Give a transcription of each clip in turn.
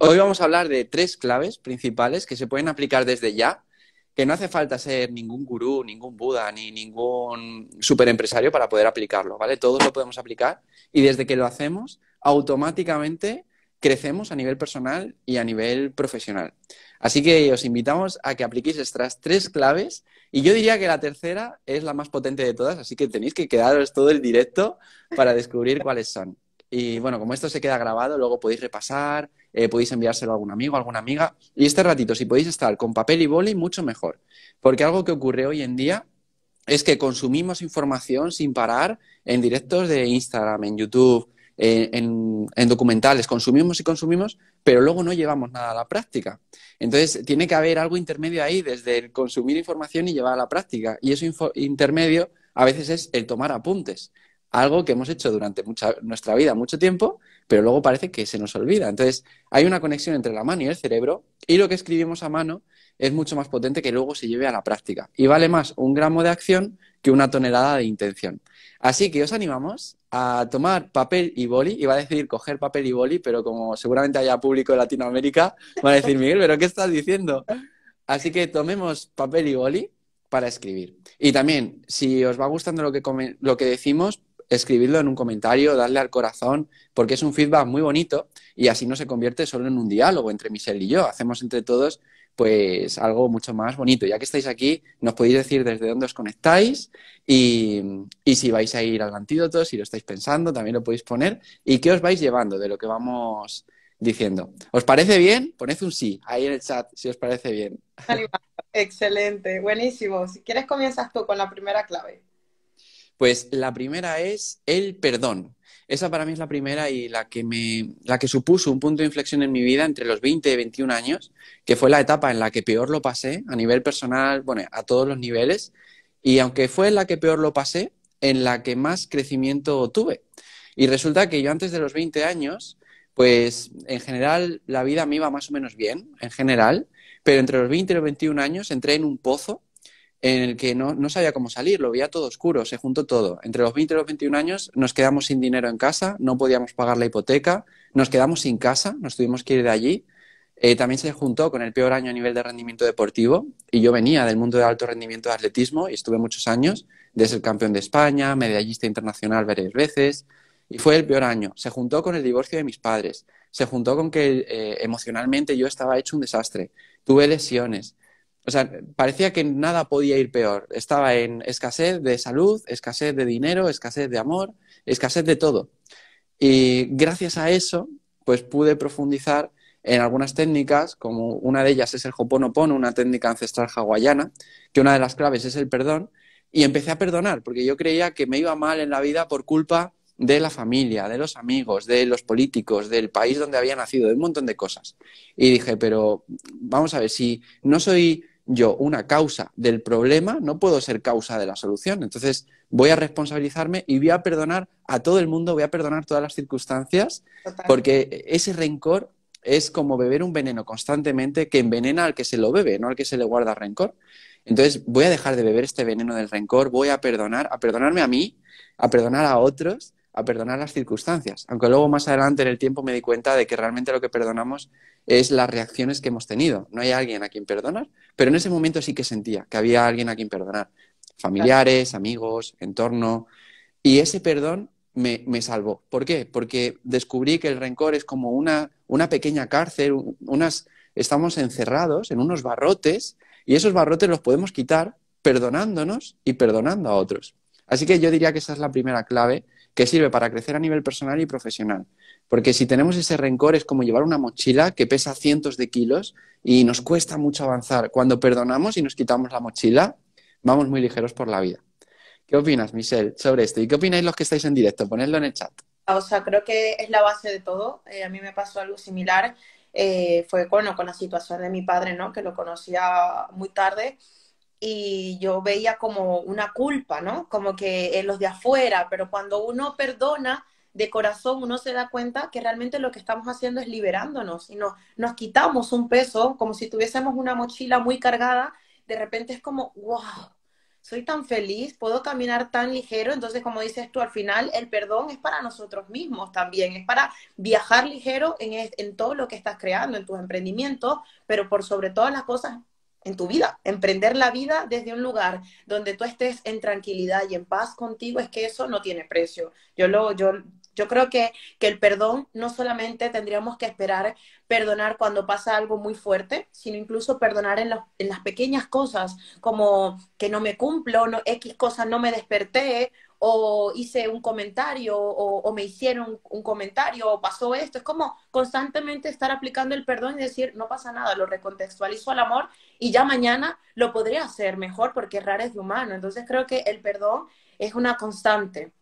Hoy vamos a hablar de tres claves principales que se pueden aplicar desde ya, que no hace falta ser ningún gurú, ningún Buda, ni ningún superempresario para poder aplicarlo, ¿vale? Todos lo podemos aplicar y desde que lo hacemos, automáticamente crecemos a nivel personal y a nivel profesional. Así que os invitamos a que apliquéis estas tres claves y yo diría que la tercera es la más potente de todas, así que tenéis que quedaros todo el directo para descubrir cuáles son. Y bueno, como esto se queda grabado, luego podéis repasar, eh, podéis enviárselo a algún amigo, a alguna amiga. Y este ratito, si podéis estar con papel y boli, mucho mejor. Porque algo que ocurre hoy en día es que consumimos información sin parar en directos de Instagram, en YouTube, en, documentales, consumimos y consumimos, pero luego no llevamos nada a la práctica. Entonces, tiene que haber algo intermedio ahí, desde el consumir información y llevar a la práctica. Y eso intermedio a veces es el tomar apuntes, algo que hemos hecho durante nuestra vida mucho tiempo, pero luego parece que se nos olvida. Entonces, hay una conexión entre la mano y el cerebro y lo que escribimos a mano es mucho más potente que luego se lleve a la práctica. Y vale más un gramo de acción que una tonelada de intención. Así que os animamos a tomar papel y boli. Iba a decir coger papel y boli, pero como seguramente haya público de Latinoamérica, va a decir, Miguel, ¿pero qué estás diciendo? Así que tomemos papel y boli para escribir. Y también, si os va gustando lo que, lo que decimos, escribirlo en un comentario, darle al corazón, porque es un feedback muy bonito y así no se convierte solo en un diálogo entre Michelle y yo. Hacemos entre todos pues algo mucho más bonito. Ya que estáis aquí, nos podéis decir desde dónde os conectáis y, y, si vais a ir al antídoto, si lo estáis pensando, también lo podéis poner y qué os vais llevando de lo que vamos diciendo. ¿Os parece bien? Poned un sí ahí en el chat si os parece bien. Excelente, buenísimo. Si quieres comienzas tú con la primera clave. Pues la primera es el perdón. Esa para mí es la primera y la que, me, supuso un punto de inflexión en mi vida entre los 20 y 21 años, que fue la etapa en la que peor lo pasé a nivel personal, bueno, a todos los niveles. Y aunque fue la que peor lo pasé, en la que más crecimiento tuve. Y resulta que yo antes de los 20 años, pues en general la vida me iba más o menos bien, en general, pero entre los 20 y los 21 años entré en un pozo en el que no, sabía cómo salir, lo veía todo oscuro, se juntó todo. Entre los 20 y los 21 años nos quedamos sin dinero en casa, no podíamos pagar la hipoteca, nos quedamos sin casa, nos tuvimos que ir de allí. Eh, también se juntó con el peor año a nivel de rendimiento deportivo y yo venía del mundo de alto rendimiento de atletismo y estuve muchos años, de ser campeón de España, medallista internacional varias veces y fue el peor año. Se juntó con el divorcio de mis padres, se juntó con que eh, emocionalmente yo estaba hecho un desastre, tuve lesiones, o sea, parecía que nada podía ir peor. Estaba en escasez de salud, escasez de dinero, escasez de amor, escasez de todo. Y gracias a eso, pues pude profundizar en algunas técnicas, como una de ellas es el Hoponopono, una técnica ancestral hawaiana, que una de las claves es el perdón, y empecé a perdonar, porque yo creía que me iba mal en la vida por culpa de la familia, de los amigos, de los políticos, del país donde había nacido, de un montón de cosas. Y dije, pero vamos a ver, si no soy yo una causa del problema, no puedo ser causa de la solución. Entonces voy a responsabilizarme y voy a perdonar a todo el mundo, voy a perdonar todas las circunstancias, porque ese rencor es como beber un veneno constantemente que envenena al que se lo bebe, no al que se le guarda rencor. Entonces voy a dejar de beber este veneno del rencor, voy a perdonar, a perdonarme a mí, a perdonar a otros a perdonar las circunstancias, aunque luego más adelante en el tiempo me di cuenta de que realmente lo que perdonamos es las reacciones que hemos tenido. No hay alguien a quien perdonar, pero en ese momento sí que sentía que había alguien a quien perdonar. Familiares, amigos, entorno. Y ese perdón me, me salvó. ¿Por qué? Porque descubrí que el rencor es como una, una pequeña cárcel, unas, estamos encerrados en unos barrotes y esos barrotes los podemos quitar perdonándonos y perdonando a otros. Así que yo diría que esa es la primera clave que sirve para crecer a nivel personal y profesional. Porque si tenemos ese rencor es como llevar una mochila que pesa cientos de kilos y nos cuesta mucho avanzar. Cuando perdonamos y nos quitamos la mochila, vamos muy ligeros por la vida. ¿Qué opinas, Michelle, sobre esto? ¿Y qué opináis los que estáis en directo? Ponedlo en el chat. O sea, creo que es la base de todo. Eh, a mí me pasó algo similar. Eh, fue con la situación de mi padre, ¿no? Que lo conocía muy tarde y yo veía como una culpa, ¿no? Como que en los de afuera, pero cuando uno perdona de corazón, uno se da cuenta que realmente lo que estamos haciendo es liberándonos y nos, nos quitamos un peso, como si tuviésemos una mochila muy cargada, de repente es como, wow, soy tan feliz, puedo caminar tan ligero, entonces como dices tú al final, el perdón es para nosotros mismos también, es para viajar ligero en, en todo lo que estás creando, en tus emprendimientos, pero por sobre todas las cosas en tu vida, emprender la vida desde un lugar donde tú estés en tranquilidad y en paz contigo, es que eso no tiene precio. Yo lo, yo, yo creo que, que el perdón no solamente tendríamos que esperar perdonar cuando pasa algo muy fuerte, sino incluso perdonar en, en las pequeñas cosas, como que no me cumplo, no, X cosas no me desperté, o hice un comentario o, me hicieron un comentario o pasó esto. Es como constantemente estar aplicando el perdón y decir, no pasa nada, lo recontextualizo al amor y ya mañana lo podría hacer mejor porque errar es de humano. Entonces creo que el perdón es una constante.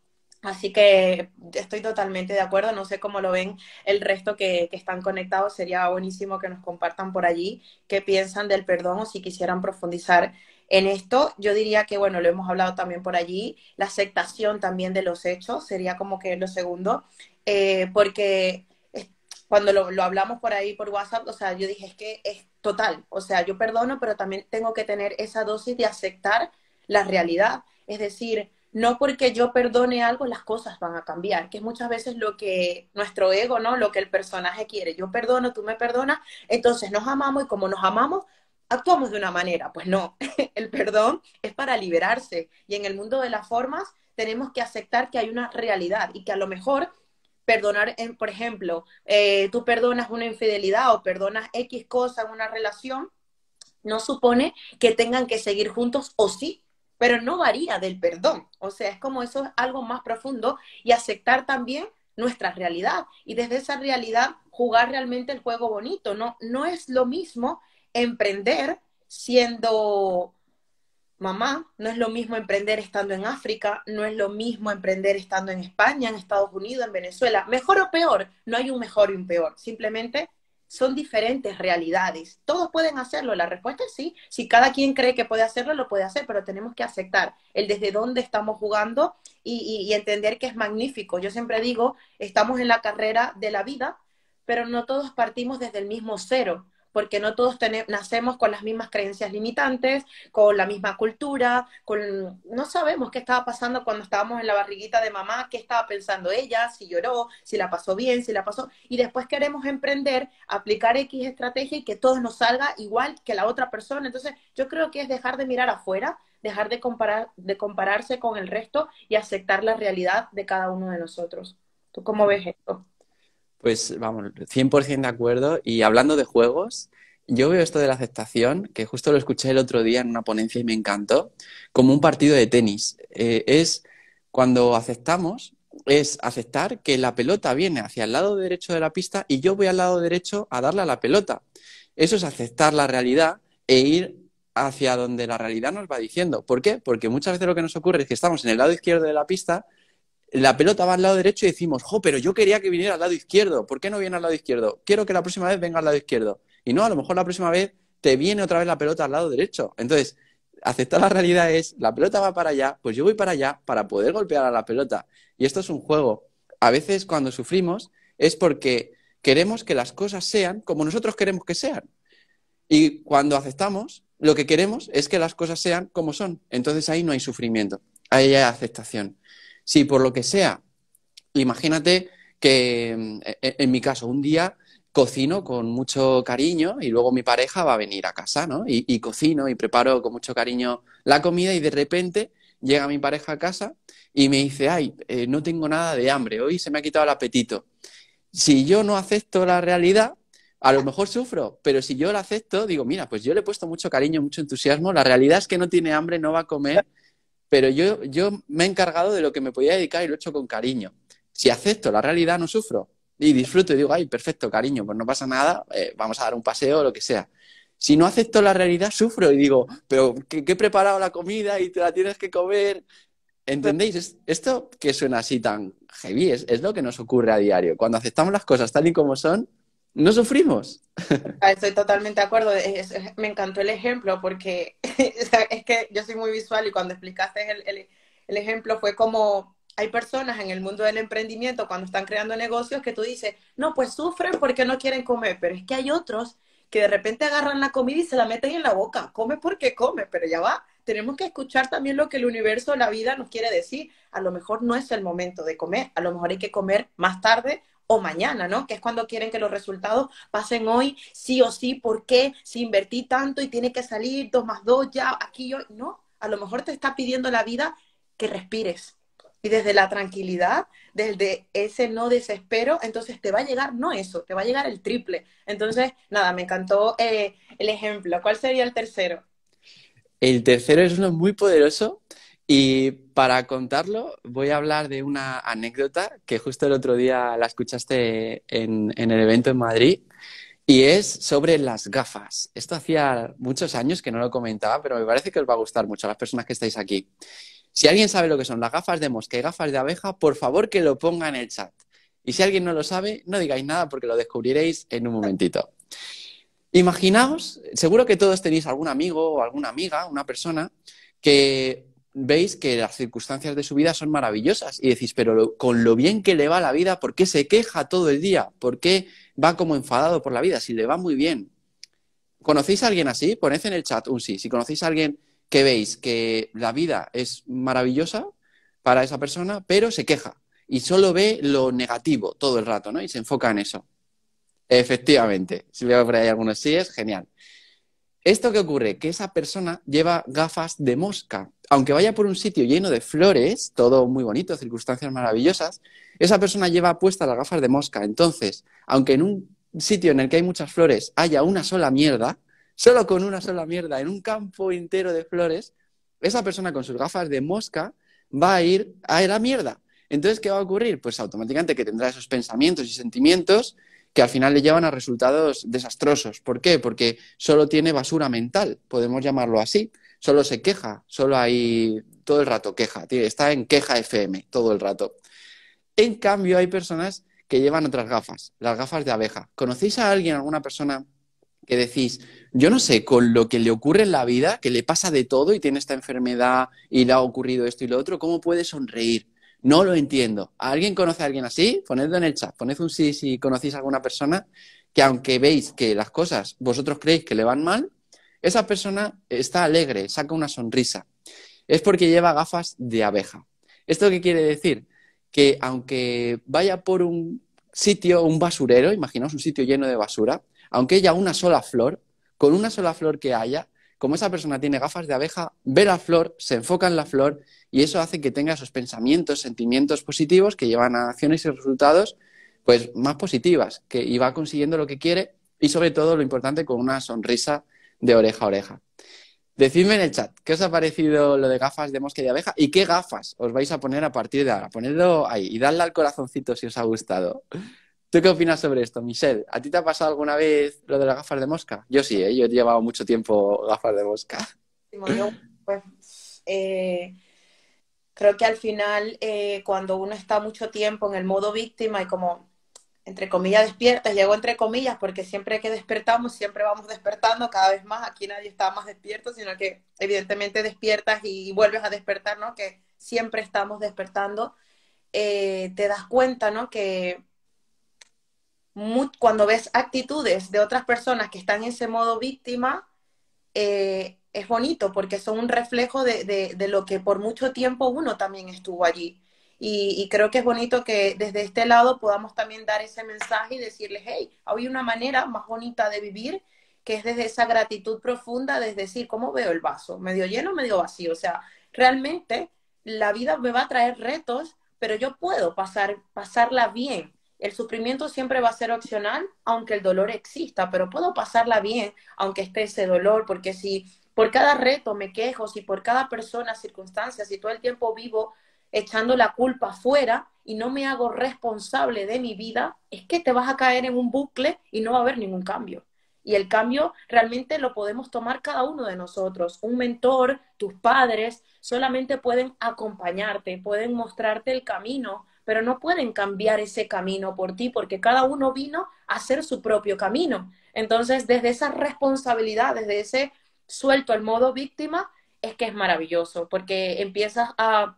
Así que estoy totalmente de acuerdo, no sé cómo lo ven el resto que, que, están conectados, sería buenísimo que nos compartan por allí qué piensan del perdón o si quisieran profundizar en esto yo diría que, bueno, lo hemos hablado también por allí, la aceptación también de los hechos sería como que lo segundo, eh, porque cuando lo, lo, hablamos por ahí por WhatsApp, o sea, yo dije, es que es total, o sea, yo perdono, pero también tengo que tener esa dosis de aceptar la realidad. Es decir, no porque yo perdone algo las cosas van a cambiar, que es muchas veces lo que nuestro ego, ¿no? Lo que el personaje quiere. Yo perdono, tú me perdonas, entonces nos amamos y como nos amamos, actuamos de una manera. Pues no, el perdón es para liberarse y en el mundo de las formas tenemos que aceptar que hay una realidad y que a lo mejor perdonar, eh, por ejemplo, eh, tú perdonas una infidelidad o perdonas X cosa en una relación, no supone que tengan que seguir juntos o sí, pero no varía del perdón. O sea, es como eso es algo más profundo y aceptar también nuestra realidad y desde esa realidad jugar realmente el juego bonito. No, no es lo mismo emprender siendo mamá, no es lo mismo emprender estando en África, no es lo mismo emprender estando en España, en Estados Unidos, en Venezuela. Mejor o peor, no hay un mejor y un peor, simplemente son diferentes realidades. Todos pueden hacerlo, la respuesta es sí. Si cada quien cree que puede hacerlo, lo puede hacer, pero tenemos que aceptar el desde dónde estamos jugando y, y entender que es magnífico. Yo siempre digo, estamos en la carrera de la vida, pero no todos partimos desde el mismo cero porque no todos nacemos con las mismas creencias limitantes, con la misma cultura, con no sabemos qué estaba pasando cuando estábamos en la barriguita de mamá, qué estaba pensando ella, si lloró, si la pasó bien, si la pasó, y después queremos emprender, aplicar X estrategia y que todos nos salga igual que la otra persona. Entonces, yo creo que es dejar de mirar afuera, dejar de comparar de compararse con el resto y aceptar la realidad de cada uno de nosotros. ¿Tú cómo ves esto? Pues vamos, 100% de acuerdo. Y hablando de juegos, yo veo esto de la aceptación, que justo lo escuché el otro día en una ponencia y me encantó, como un partido de tenis. Eh, es cuando aceptamos, es aceptar que la pelota viene hacia el lado derecho de la pista y yo voy al lado derecho a darle a la pelota. Eso es aceptar la realidad e ir hacia donde la realidad nos va diciendo. ¿Por qué? Porque muchas veces lo que nos ocurre es que estamos en el lado izquierdo de la pista la pelota va al lado derecho y decimos, jo, pero yo quería que viniera al lado izquierdo, ¿por qué no viene al lado izquierdo? Quiero que la próxima vez venga al lado izquierdo. Y no, a lo mejor la próxima vez te viene otra vez la pelota al lado derecho. Entonces, aceptar la realidad es, la pelota va para allá, pues yo voy para allá para poder golpear a la pelota. Y esto es un juego. A veces cuando sufrimos es porque queremos que las cosas sean como nosotros queremos que sean. Y cuando aceptamos, lo que queremos es que las cosas sean como son. Entonces ahí no hay sufrimiento, ahí hay aceptación si por lo que sea, imagínate que mm, e, e, en mi caso, un día cocino con mucho cariño y luego mi pareja va a venir a casa, ¿no? Y, cocino y preparo con mucho cariño la comida y de repente llega mi pareja a casa y me dice, ay, eh, no tengo nada de hambre, hoy se me ha quitado el apetito. Si yo no acepto la realidad, a lo mejor sufro, pero si yo la acepto, digo, mira, pues yo le he puesto mucho cariño, mucho entusiasmo, la realidad es que no tiene hambre, no va a comer pero yo, me he encargado de lo que me podía dedicar y lo he hecho con cariño. Si acepto la realidad, no sufro y disfruto y digo, ay, perfecto, cariño, pues no pasa nada, eh, vamos a dar un paseo o lo que sea. Si no acepto la realidad, sufro y digo, pero que, he preparado la comida y te la tienes que comer. ¿Entendéis? esto que suena así tan heavy es, lo que nos ocurre a diario. Cuando aceptamos las cosas tal y como son, no sufrimos. Ah, estoy totalmente de acuerdo. me encantó el ejemplo porque es que yo soy muy visual y cuando explicaste el, ejemplo fue como hay personas en el mundo del emprendimiento cuando están creando negocios que tú dices, no, pues sufren porque no quieren comer, pero es que hay otros que de repente agarran la comida y se la meten en la boca. Come porque come, pero ya va. Tenemos que escuchar también lo que el universo, la vida nos quiere decir. A lo mejor no es el momento de comer, a lo mejor hay que comer más tarde o mañana, ¿no? Que es cuando quieren que los resultados pasen hoy, sí o sí, ¿por qué? Si invertí tanto y tiene que salir dos más dos ya, aquí yo, no, a lo mejor te está pidiendo la vida que respires. Y desde la tranquilidad, desde ese no desespero, entonces te va a llegar, no eso, te va a llegar el triple. Entonces, nada, me encantó eh, el ejemplo. ¿Cuál sería el tercero? El tercero es uno muy poderoso y para contarlo, voy a hablar de una anécdota que justo el otro día la escuchaste en, el evento en Madrid. Y es sobre las gafas. Esto hacía muchos años que no lo comentaba, pero me parece que os va a gustar mucho a las personas que estáis aquí. Si alguien sabe lo que son las gafas de mosca y gafas de abeja, por favor que lo ponga en el chat. Y si alguien no lo sabe, no digáis nada porque lo descubriréis en un momentito. Imaginaos, seguro que todos tenéis algún amigo o alguna amiga, una persona que veis que las circunstancias de su vida son maravillosas y decís, pero con lo bien que le va la vida, ¿por qué se queja todo el día? ¿Por qué va como enfadado por la vida? Si le va muy bien. ¿Conocéis a alguien así? Poned en el chat un sí. Si conocéis a alguien que veis que la vida es maravillosa para esa persona, pero se queja y solo ve lo negativo todo el rato, ¿no? Y se enfoca en eso. Efectivamente. Si veo por ahí algunos sí, es genial. ¿Esto qué ocurre? Que esa persona lleva gafas de mosca aunque vaya por un sitio lleno de flores, todo muy bonito, circunstancias maravillosas, esa persona lleva puestas las gafas de mosca. Entonces, aunque en un sitio en el que hay muchas flores haya una sola mierda, solo con una sola mierda, en un campo entero de flores, esa persona con sus gafas de mosca va a ir a la mierda. Entonces, ¿qué va a ocurrir? Pues automáticamente que tendrá esos pensamientos y sentimientos que al final le llevan a resultados desastrosos. ¿Por qué? Porque solo tiene basura mental, podemos llamarlo así solo se queja, solo hay todo el rato queja, está en queja FM todo el rato. En cambio, hay personas que llevan otras gafas, las gafas de abeja. ¿Conocéis a alguien, alguna persona que decís, yo no sé, con lo que le ocurre en la vida, que le pasa de todo y tiene esta enfermedad y le ha ocurrido esto y lo otro, ¿cómo puede sonreír? No lo entiendo. ¿Alguien conoce a alguien así? Ponedlo en el chat. Poned un sí si conocéis a alguna persona que aunque veis que las cosas vosotros creéis que le van mal, esa persona está alegre, saca una sonrisa. Es porque lleva gafas de abeja. ¿Esto qué quiere decir? Que aunque vaya por un sitio, un basurero, imaginaos un sitio lleno de basura, aunque haya una sola flor, con una sola flor que haya, como esa persona tiene gafas de abeja, ve la flor, se enfoca en la flor y eso hace que tenga esos pensamientos, sentimientos positivos que llevan a acciones y resultados pues más positivas, que y va consiguiendo lo que quiere y sobre todo lo importante con una sonrisa de oreja a oreja. Decidme en el chat, ¿qué os ha parecido lo de gafas de mosca y de abeja? ¿Y qué gafas os vais a poner a partir de ahora? Ponedlo ahí y dadle al corazoncito si os ha gustado. ¿Tú qué opinas sobre esto, Michelle? ¿A ti te ha pasado alguna vez lo de las gafas de mosca? Yo sí, ¿eh? yo he llevado mucho tiempo gafas de mosca. Pues, eh, creo que al final, eh, cuando uno está mucho tiempo en el modo víctima y como entre comillas, despiertas, llego entre comillas, porque siempre que despertamos, siempre vamos despertando cada vez más, aquí nadie está más despierto, sino que evidentemente despiertas y vuelves a despertar, ¿no? Que siempre estamos despertando, eh, te das cuenta, ¿no? Que cuando ves actitudes de otras personas que están en ese modo víctima, eh, es bonito porque son un reflejo de lo que por mucho tiempo uno también estuvo allí. Y, creo que es bonito que desde este lado podamos también dar ese mensaje y decirles, hey, hay una manera más bonita de vivir que es desde esa gratitud profunda, desde decir, ¿cómo veo el vaso? ¿Medio lleno, medio vacío? O sea, realmente la vida me va a traer retos, pero yo puedo pasarla bien. El sufrimiento siempre va a ser opcional, aunque el dolor exista, pero puedo pasarla bien, aunque esté ese dolor, porque si por cada reto me quejo, si por cada persona, circunstancias, si todo el tiempo vivo echando la culpa afuera y no me hago responsable de mi vida, es que te vas a caer en un bucle y no va a haber ningún cambio. Y el cambio realmente lo podemos tomar cada uno de nosotros. Un mentor, tus padres, solamente pueden acompañarte, pueden mostrarte el camino, pero no pueden cambiar ese camino por ti porque cada uno vino a hacer su propio camino. Entonces, desde esa responsabilidad, desde ese suelto al modo víctima, es que es maravilloso porque empiezas a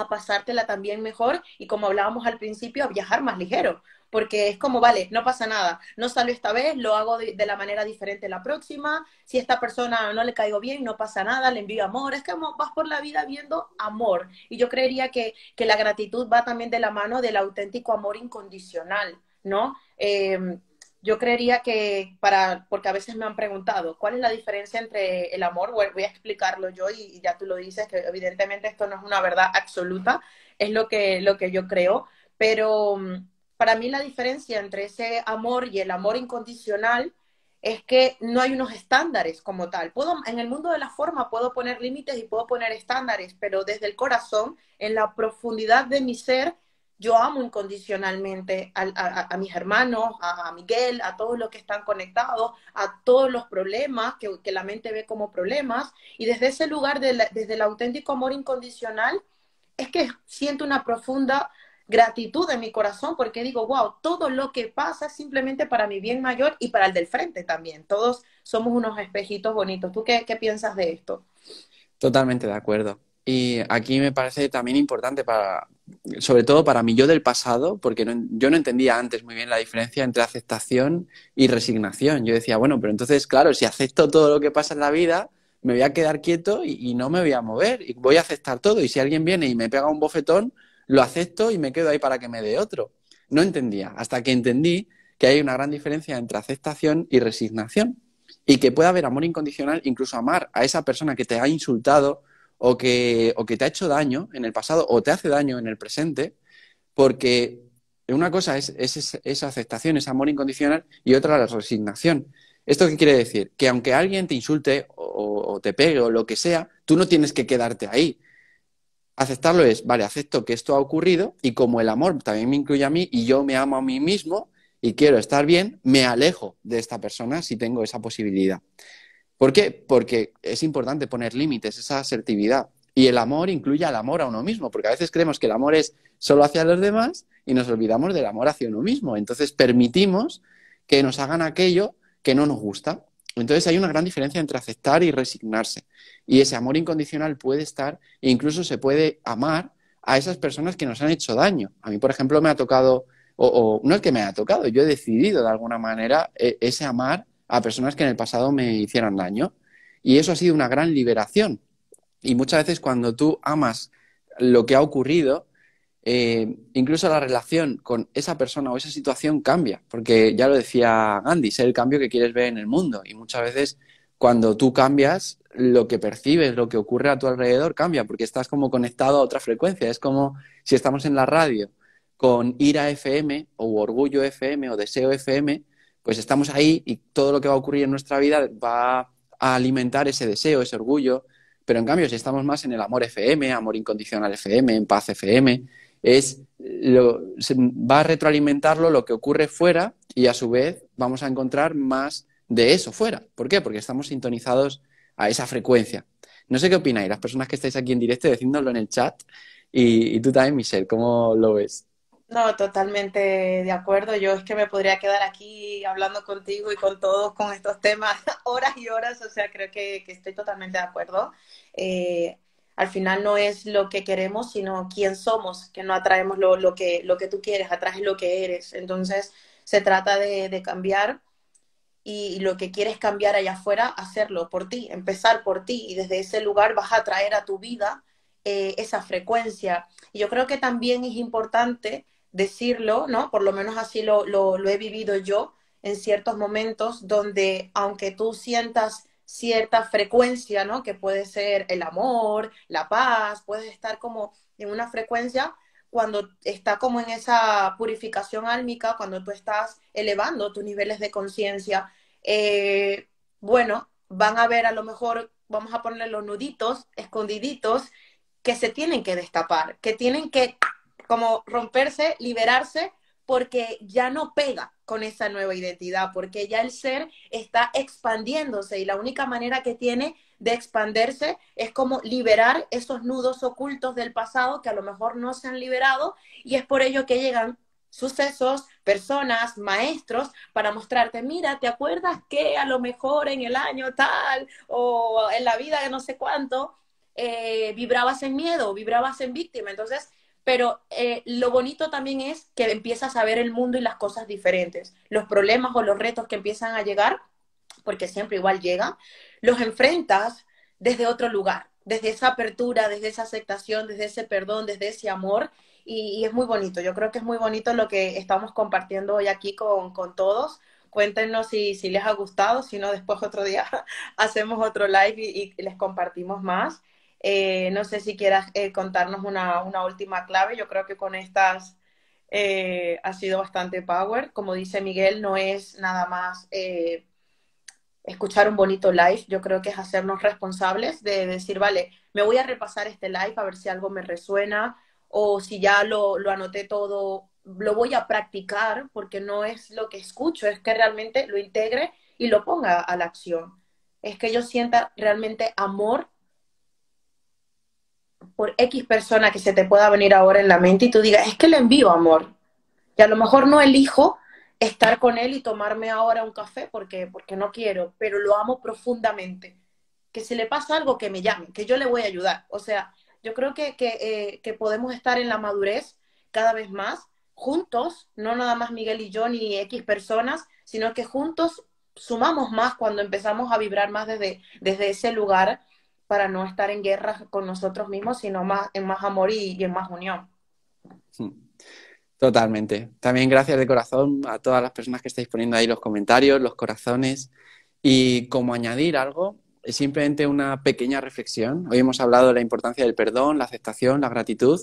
a pasártela también mejor y como hablábamos al principio, a viajar más ligero, porque es como, vale, no pasa nada, no salgo esta vez, lo hago de, la manera diferente la próxima, si a esta persona no le caigo bien, no pasa nada, le envío amor, es que vas por la vida viendo amor. Y yo creería que, que la gratitud va también de la mano del auténtico amor incondicional, ¿no? Em, yo creería que para, porque a veces me han preguntado, ¿cuál es la diferencia entre el amor? Voy a explicarlo yo y, ya tú lo dices, que evidentemente esto no es una verdad absoluta, es lo que, lo que yo creo, pero mm, para mí la diferencia entre ese amor y el amor incondicional es que no hay unos estándares como tal. Puedo, en el mundo de la forma puedo poner límites y puedo poner estándares, pero desde el corazón, en la profundidad de mi ser, yo amo incondicionalmente a, mis hermanos, a, Miguel, a todos los que están conectados, a todos los problemas que, la mente ve como problemas. Y desde ese lugar, desde el auténtico amor incondicional, es que siento una profunda gratitud en mi corazón porque digo, wow, todo lo que pasa es simplemente para mi bien mayor y para el del frente también. Todos somos unos espejitos bonitos. ¿Tú qué, qué piensas de esto? Totalmente de acuerdo. Y aquí me parece también importante para, sobre todo para mí yo del pasado, porque yo no entendía antes muy bien la diferencia entre aceptación y resignación. Yo decía, bueno, pero entonces, claro, si acepto todo lo que pasa en la vida, me voy a quedar quieto y, y no me voy a mover y voy a aceptar todo. Y si alguien viene y me pega un bofetón, lo acepto y me quedo ahí para que me dé otro. No entendía, hasta que entendí que hay una gran diferencia entre aceptación y resignación y que puede haber amor incondicional, incluso amar a esa persona que te ha insultado, o que, te ha hecho daño en el pasado o te hace daño en el presente, porque una cosa es, esa aceptación, ese amor incondicional y otra la resignación. ¿Esto qué quiere decir? Que aunque alguien te insulte o, o, te pegue o lo que sea, tú no tienes que quedarte ahí. Aceptarlo es, vale, acepto que esto ha ocurrido y como el amor también me incluye a mí y yo me amo a mí mismo y quiero estar bien, me alejo de esta persona si tengo esa posibilidad. ¿Por qué? Porque es importante poner límites, esa asertividad. Y el amor incluye al amor a uno mismo, porque a veces creemos que el amor es solo hacia los demás y nos olvidamos del amor hacia uno mismo. Entonces permitimos que nos hagan aquello que no nos gusta. Entonces hay una gran diferencia entre aceptar y resignarse. Y ese amor incondicional puede estar, incluso se puede amar a esas personas que nos han hecho daño. A mí, por ejemplo, me ha tocado, o, no es que me ha tocado, yo he decidido de alguna manera eh, ese amar a personas que en el pasado me hicieran daño. Y eso ha sido una gran liberación. Y muchas veces cuando tú amas lo que ha ocurrido, eh, incluso la relación con esa persona o esa situación cambia, porque ya lo decía Gandhi, es el cambio que quieres ver en el mundo. Y muchas veces cuando tú cambias, lo que percibes, lo que ocurre a tu alrededor cambia, porque estás como conectado a otra frecuencia. Es como si estamos en la radio con Ira FM o Orgullo FM o Deseo FM, pues estamos ahí y todo lo que va a ocurrir en nuestra vida va a alimentar ese deseo, ese orgullo. Pero en cambio, si estamos más en el amor FM, amor incondicional FM, en paz FM, es lo, va a retroalimentarlo lo que ocurre fuera y a su vez vamos a encontrar más de eso fuera. ¿Por qué? Porque estamos sintonizados a esa frecuencia. No sé qué opináis, las personas que estáis aquí en directo, decídnoslo en el chat y, y tú también, Michelle, ¿cómo lo ves? No, totalmente de acuerdo. Yo es que me podría quedar aquí hablando contigo y con todos con estos temas horas y horas, o sea, creo que, estoy totalmente de acuerdo. Eh, al final no es lo que queremos, sino quién somos, que no atraemos lo, lo que, lo que tú quieres, atraes lo que eres. Entonces se trata de, cambiar y lo que quieres cambiar allá afuera, hacerlo por ti, empezar por ti y desde ese lugar vas a atraer a tu vida eh, esa frecuencia. Y yo creo que también es importante decirlo, ¿no? Por lo menos así lo, he vivido yo en ciertos momentos donde aunque tú sientas cierta frecuencia, ¿no? Que puede ser el amor, la paz, puedes estar como en una frecuencia cuando está como en esa purificación álmica, cuando tú estás elevando tus niveles de conciencia, eh, bueno, van a ver a lo mejor, vamos a poner los nuditos, escondiditos, que se tienen que destapar, que tienen que como romperse, liberarse, porque ya no pega con esa nueva identidad, porque ya el ser está expandiéndose y la única manera que tiene de expandirse es como liberar esos nudos ocultos del pasado que a lo mejor no se han liberado y es por ello que llegan sucesos, personas, maestros, para mostrarte, mira, ¿te acuerdas que a lo mejor en el año tal o en la vida que no sé cuánto eh, vibrabas en miedo, vibrabas en víctima? Entonces, pero eh, lo bonito también es que empiezas a ver el mundo y las cosas diferentes, los problemas o los retos que empiezan a llegar, porque siempre igual llegan, los enfrentas desde otro lugar, desde esa apertura, desde esa aceptación, desde ese perdón, desde ese amor. Y, es muy bonito, yo creo que es muy bonito lo que estamos compartiendo hoy aquí con, todos, cuéntenos si, si, les ha gustado, si no, después otro día hacemos otro live y les compartimos más. Eh, no sé si quieras eh, contarnos una, última clave. Yo creo que con estas eh, ha sido bastante power. Como dice Miguel, no es nada más escuchar un bonito live. Yo creo que es hacernos responsables de decir, vale, me voy a repasar este live a ver si algo me resuena o si ya lo, lo anoté todo, lo voy a practicar porque no es lo que escucho, es que realmente lo integre y lo ponga a la acción. Es que yo sienta realmente amor por X persona que se te pueda venir ahora en la mente y tú digas, es que le envío amor. Y a lo mejor no elijo estar con él y tomarme ahora un café porque, porque no quiero, pero lo amo profundamente. Que si le pasa algo, que me llame, que yo le voy a ayudar. O sea, yo creo que, que, eh, podemos estar en la madurez cada vez más, juntos, no nada más Miguel y yo ni X personas, sino que juntos sumamos más cuando empezamos a vibrar más desde, desde ese lugar para no estar en guerra con nosotros mismos, sino más, en más amor y, en más unión. Hmm. Totalmente. También gracias de corazón a todas las personas que estáis poniendo ahí los comentarios, los corazones. Y como añadir algo, es simplemente una pequeña reflexión. Hoy hemos hablado de la importancia del perdón, la aceptación, la gratitud.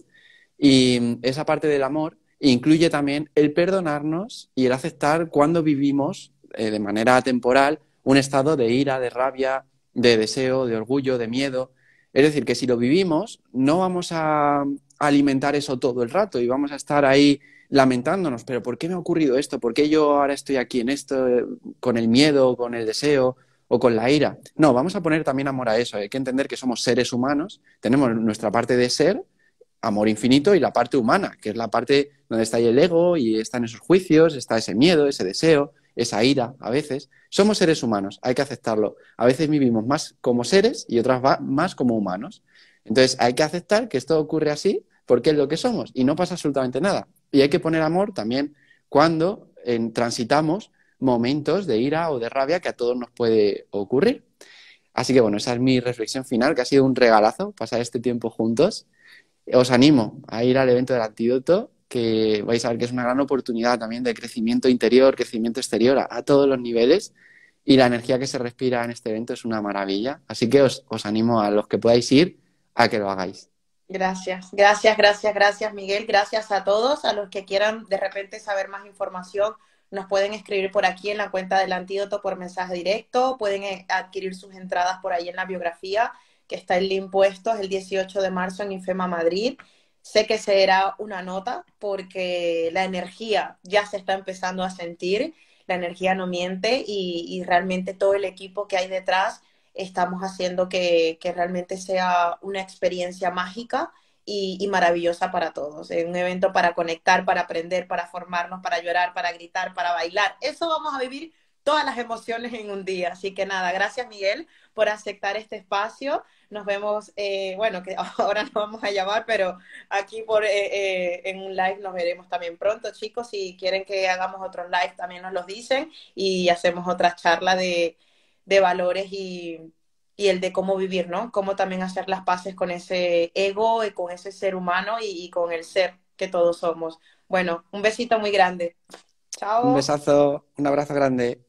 Y esa parte del amor incluye también el perdonarnos y el aceptar cuando vivimos eh, de manera temporal un estado de ira, de rabia, de deseo, de orgullo, de miedo. Es decir, que si lo vivimos, no vamos a alimentar eso todo el rato y vamos a estar ahí lamentándonos, pero ¿por qué me ha ocurrido esto? ¿Por qué yo ahora estoy aquí en esto con el miedo, con el deseo o con la ira? No, vamos a poner también amor a eso. Hay que entender que somos seres humanos, tenemos nuestra parte de ser, amor infinito, y la parte humana, que es la parte donde está ahí el ego y están esos juicios, está ese miedo, ese deseo, esa ira a veces. Somos seres humanos, hay que aceptarlo. A veces vivimos más como seres y otras más como humanos. Entonces hay que aceptar que esto ocurre así porque es lo que somos y no pasa absolutamente nada. Y hay que poner amor también cuando transitamos momentos de ira o de rabia que a todos nos puede ocurrir. Así que bueno, esa es mi reflexión final, que ha sido un regalazo pasar este tiempo juntos. Os animo a ir al evento del antídoto que vais a ver que es una gran oportunidad también de crecimiento interior, crecimiento exterior a, todos los niveles y la energía que se respira en este evento es una maravilla. Así que os, animo a los que podáis ir a que lo hagáis. Gracias, gracias, gracias, gracias Miguel, gracias a todos, a los que quieran de repente saber más información, nos pueden escribir por aquí en la cuenta del antídoto por mensaje directo, pueden eh, adquirir sus entradas por ahí en la biografía, que está el link puesto, el 18 de marzo en Infema Madrid. Sé que será una nota porque la energía ya se está empezando a sentir, la energía no miente y, realmente todo el equipo que hay detrás estamos haciendo que, realmente sea una experiencia mágica y, y, maravillosa para todos. Es un evento para conectar, para aprender, para formarnos, para llorar, para gritar, para bailar. Eso vamos a vivir todas las emociones en un día. Así que nada, gracias Miguel por aceptar este espacio. Nos vemos, eh, bueno, que ahora nos vamos a llamar, pero aquí por, eh, eh, en un live nos veremos también pronto, chicos. Si quieren que hagamos otro live, también nos los dicen y hacemos otra charla de, de valores y, y el de cómo vivir, ¿no? Cómo también hacer las paces con ese ego y con ese ser humano y, y con el ser que todos somos. Bueno, un besito muy grande. Chao. Un besazo, un abrazo grande.